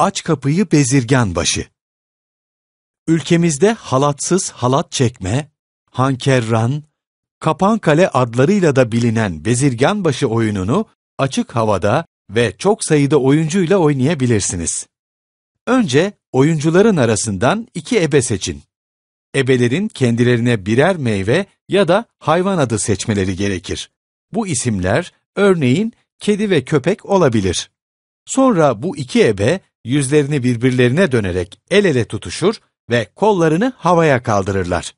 Aç kapıyı bezirgen başı. Ülkemizde halatsız halat çekme, hankerran, kapan kale adlarıyla da bilinen bezirgen başı oyununu açık havada ve çok sayıda oyuncuyla oynayabilirsiniz. Önce oyuncuların arasından iki ebe seçin. Ebelerin kendilerine birer meyve ya da hayvan adı seçmeleri gerekir. Bu isimler örneğin kedi ve köpek olabilir. Sonra bu iki ebe yüzlerini birbirlerine dönerek el ele tutuşur ve kollarını havaya kaldırırlar.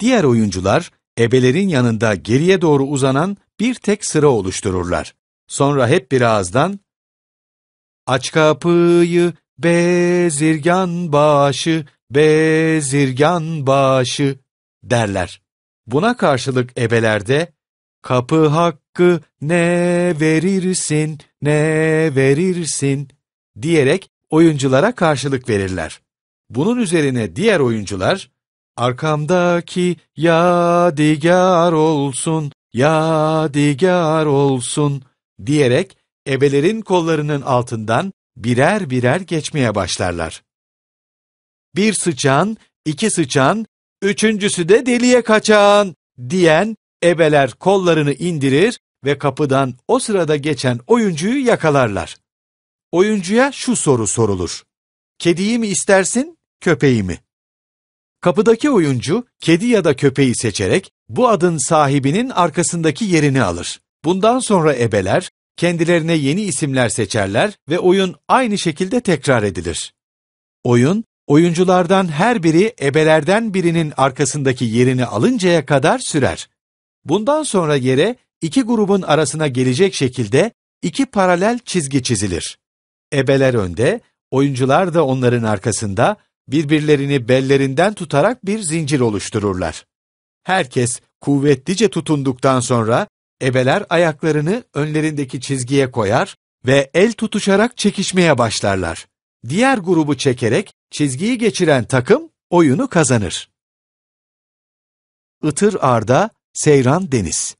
Diğer oyuncular ebelerin yanında geriye doğru uzanan bir tek sıra oluştururlar. Sonra hep bir ağızdan Aç kapıyı bezirgan başı, bezirgan başı derler. Buna karşılık ebelerde kapı hakkı ne verirsin, ne verirsin diyerek oyunculara karşılık verirler. Bunun üzerine diğer oyuncular, arkamdaki ya digar olsun, ya digar olsun diyerek ebelerin kollarının altından birer birer geçmeye başlarlar. Bir sıçan, iki sıçan, üçüncüsü de deliye kaçan diyen ebeler kollarını indirir ve kapıdan o sırada geçen oyuncuyu yakalarlar oyuncuya şu soru sorulur. Kediyi mi istersin, köpeği mi? Kapıdaki oyuncu kedi ya da köpeği seçerek bu adın sahibinin arkasındaki yerini alır. Bundan sonra ebeler kendilerine yeni isimler seçerler ve oyun aynı şekilde tekrar edilir. Oyun, oyunculardan her biri ebelerden birinin arkasındaki yerini alıncaya kadar sürer. Bundan sonra yere iki grubun arasına gelecek şekilde iki paralel çizgi çizilir ebeler önde, oyuncular da onların arkasında birbirlerini bellerinden tutarak bir zincir oluştururlar. Herkes kuvvetlice tutunduktan sonra ebeler ayaklarını önlerindeki çizgiye koyar ve el tutuşarak çekişmeye başlarlar. Diğer grubu çekerek çizgiyi geçiren takım oyunu kazanır. Itır Arda, Seyran Deniz